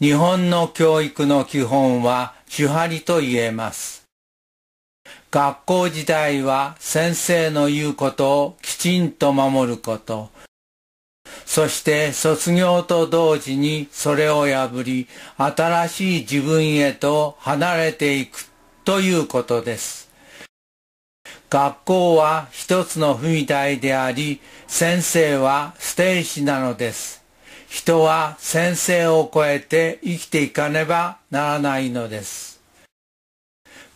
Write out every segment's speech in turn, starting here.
日本の教育の基本は主張りと言えます。学校時代は先生の言うことをきちんと守ること、そして卒業と同時にそれを破り、新しい自分へと離れていくということです。学校は一つの踏み台であり、先生はステージなのです。人は先生を超えて生きていかねばならないのです。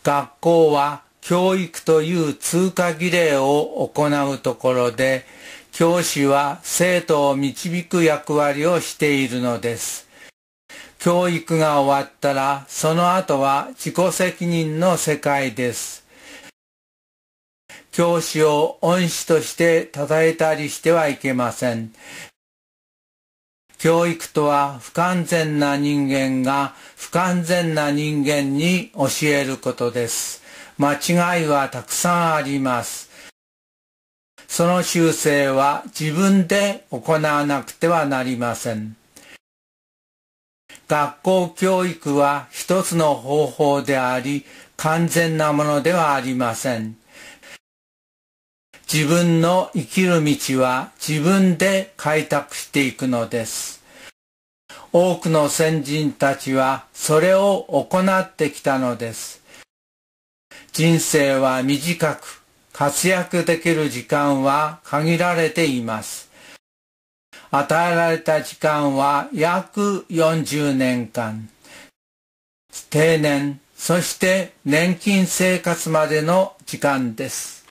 学校は教育という通過儀礼を行うところで、教師は生徒を導く役割をしているのです。教育が終わったら、その後は自己責任の世界です。教師を恩師として称えたりしてはいけません。教育とは不完全な人間が不完全な人間に教えることです。間違いはたくさんあります。その修正は自分で行わなくてはなりません。学校教育は一つの方法であり、完全なものではありません。自分の生きる道は自分で開拓していくのです。多くの先人たちはそれを行ってきたのです。人生は短く、活躍できる時間は限られています。与えられた時間は約40年間。定年、そして年金生活までの時間です。